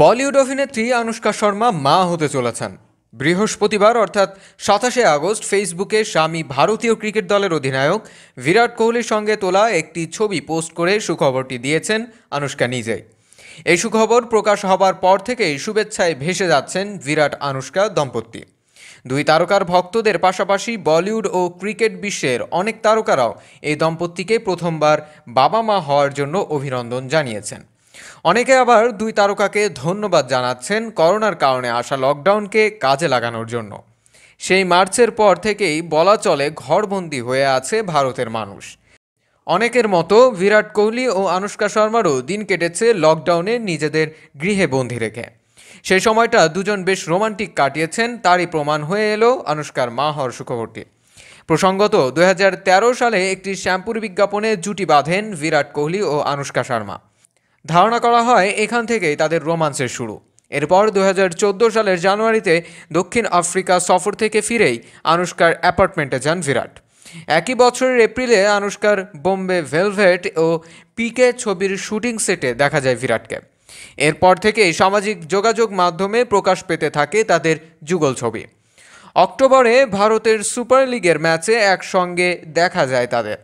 বলিউড অভিনেত্রী আনুষ্কা শর্মা মা হতে চলেছেন বৃহস্পতিবার অর্থাৎ সাতাশে আগস্ট ফেসবুকে স্বামী ভারতীয় ক্রিকেট দলের অধিনায়ক বিরাট কোহলির সঙ্গে তোলা একটি ছবি পোস্ট করে সুখবরটি দিয়েছেন আনুষ্কা নিজেই এই সুখবর প্রকাশ হবার পর থেকেই শুভেচ্ছায় ভেসে যাচ্ছেন বিরাট আনুষ্কা দম্পতি দুই তারকার ভক্তদের পাশাপাশি বলিউড ও ক্রিকেট বিশ্বের অনেক তারকারাও এই দম্পতিকে প্রথমবার বাবা মা হওয়ার জন্য অভিনন্দন জানিয়েছেন অনেকে আবার দুই তারকাকে ধন্যবাদ জানাচ্ছেন করোনার কারণে আসা লকডাউনকে কাজে লাগানোর জন্য সেই মার্চের পর থেকেই বলা চলে ঘরবন্দি হয়ে আছে ভারতের মানুষ অনেকের মতো বিরাট কোহলি ও আনুষ্কা শর্মারও দিন কেটেছে লকডাউনে নিজেদের গৃহে বন্দি রেখে সেই সময়টা দুজন বেশ রোমান্টিক কাটিয়েছেন তারই প্রমাণ হয়ে এলো আনুষ্কার মা হওয়ার সুখবরটি প্রসঙ্গত দু সালে একটি শ্যাম্পুর বিজ্ঞাপনে জুটি বাঁধেন বিরাট কোহলি ও আনুষ্কা শর্মা ধারণা করা হয় এখান থেকেই তাদের রোমান্সের শুরু এরপর দু সালের জানুয়ারিতে দক্ষিণ আফ্রিকা সফর থেকে ফিরেই আনুষ্কার অ্যাপার্টমেন্টে যান বিরাট একই বছরের এপ্রিলে আনুষ্কার বোম্বে ভেলভেট ও পিকে ছবির শুটিং সেটে দেখা যায় বিরাটকে এরপর থেকেই সামাজিক যোগাযোগ মাধ্যমে প্রকাশ পেতে থাকে তাদের যুগল ছবি অক্টোবরে ভারতের সুপার লিগের ম্যাচে একসঙ্গে দেখা যায় তাদের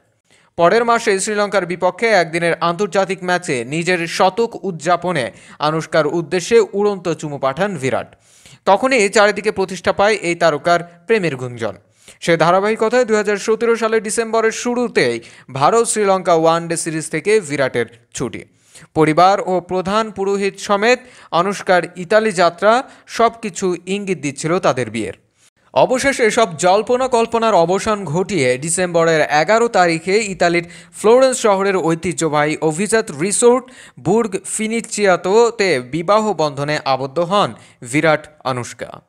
পরের মাসে শ্রীলঙ্কার বিপক্ষে একদিনের আন্তর্জাতিক ম্যাচে নিজের শতক উদযাপনে আনুষ্কার উদ্দেশ্যে উড়ন্ত চুমু পাঠান বিরাট তখনই চারিদিকে প্রতিষ্ঠা পায় এই তারকার প্রেমের গুঞ্জন সে ধারাবাহিকতায় দু হাজার সালের ডিসেম্বরের শুরুতেই Bharat Sri Lanka one day series থেকে বিরাটের ছুটি পরিবার ও প্রধান পুরোহিত সমেত অনুষ্কার ইতালি যাত্রা সব কিছু ইঙ্গিত দিচ্ছিল তাদের বিয়ের অবশেষে সব জল্পনা কল্পনার অবসান ঘটিয়ে ডিসেম্বরের এগারো তারিখে ইতালির ফ্লোরেন্স শহরের ঐতিহ্যবাহী অভিজাত রিসোর্ট বুর্গ ফিনিচিয়াতোতে বিবাহ বন্ধনে আবদ্ধ হন বিরাট অনুষ্কা